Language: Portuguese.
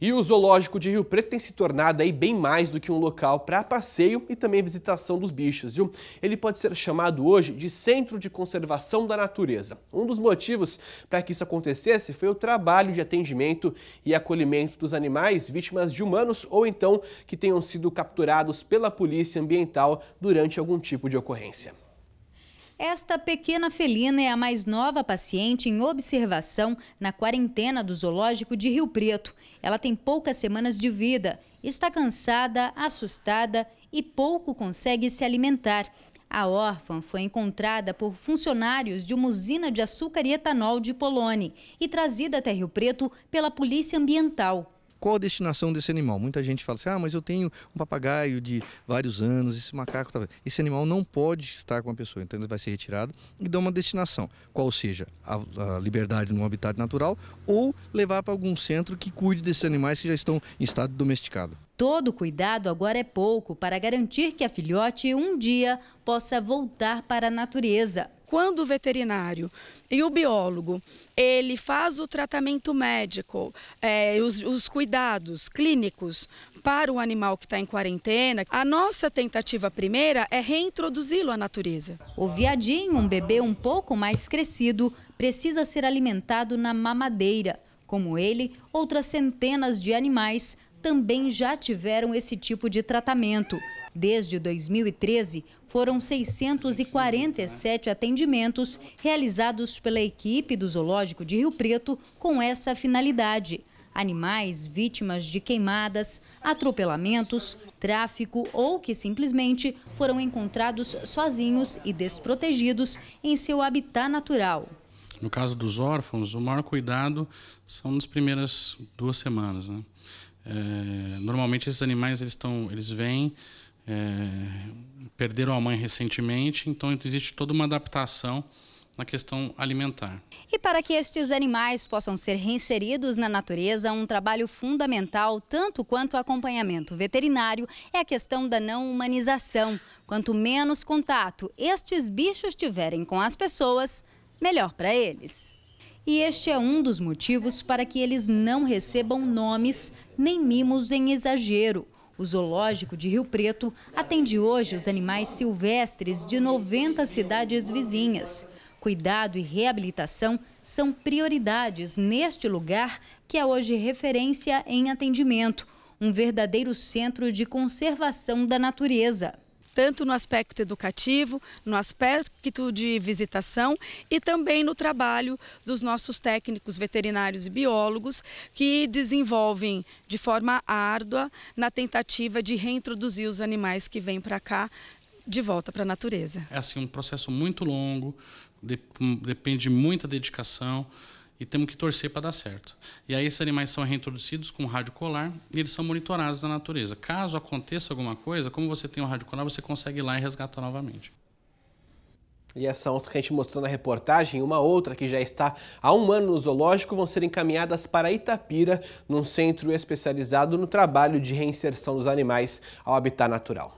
E o zoológico de Rio Preto tem se tornado aí bem mais do que um local para passeio e também visitação dos bichos, viu? Ele pode ser chamado hoje de Centro de Conservação da Natureza. Um dos motivos para que isso acontecesse foi o trabalho de atendimento e acolhimento dos animais vítimas de humanos ou então que tenham sido capturados pela polícia ambiental durante algum tipo de ocorrência. Esta pequena felina é a mais nova paciente em observação na quarentena do zoológico de Rio Preto. Ela tem poucas semanas de vida, está cansada, assustada e pouco consegue se alimentar. A órfã foi encontrada por funcionários de uma usina de açúcar e etanol de Polone e trazida até Rio Preto pela Polícia Ambiental qual a destinação desse animal. Muita gente fala assim, ah, mas eu tenho um papagaio de vários anos, esse macaco... Tá... Esse animal não pode estar com a pessoa, então ele vai ser retirado e dá uma destinação, qual seja a, a liberdade no habitat natural ou levar para algum centro que cuide desses animais que já estão em estado domesticado. Todo cuidado agora é pouco para garantir que a filhote um dia possa voltar para a natureza quando o veterinário e o biólogo ele faz o tratamento médico, é, os, os cuidados clínicos para o animal que está em quarentena, a nossa tentativa primeira é reintroduzi-lo à natureza. O viadinho, um bebê um pouco mais crescido, precisa ser alimentado na mamadeira. Como ele, outras centenas de animais também já tiveram esse tipo de tratamento. Desde 2013, foram 647 atendimentos realizados pela equipe do Zoológico de Rio Preto com essa finalidade. Animais vítimas de queimadas, atropelamentos, tráfico ou que simplesmente foram encontrados sozinhos e desprotegidos em seu habitat natural. No caso dos órfãos, o maior cuidado são nas primeiras duas semanas. Né? É, normalmente esses animais eles estão, eles vêm é, perderam a mãe recentemente, então existe toda uma adaptação na questão alimentar. E para que estes animais possam ser reinseridos na natureza, um trabalho fundamental, tanto quanto o acompanhamento veterinário, é a questão da não humanização. Quanto menos contato estes bichos tiverem com as pessoas, melhor para eles. E este é um dos motivos para que eles não recebam nomes nem mimos em exagero. O zoológico de Rio Preto atende hoje os animais silvestres de 90 cidades vizinhas. Cuidado e reabilitação são prioridades neste lugar que é hoje referência em atendimento, um verdadeiro centro de conservação da natureza tanto no aspecto educativo, no aspecto de visitação e também no trabalho dos nossos técnicos veterinários e biólogos que desenvolvem de forma árdua na tentativa de reintroduzir os animais que vêm para cá de volta para a natureza. É assim um processo muito longo, depende muita dedicação e temos que torcer para dar certo. E aí esses animais são reintroduzidos com rádio colar e eles são monitorados na natureza. Caso aconteça alguma coisa, como você tem o um rádio colar, você consegue ir lá e resgatar novamente. E essa onça que a gente mostrou na reportagem, uma outra que já está há um ano no zoológico, vão ser encaminhadas para Itapira, num centro especializado no trabalho de reinserção dos animais ao habitat natural.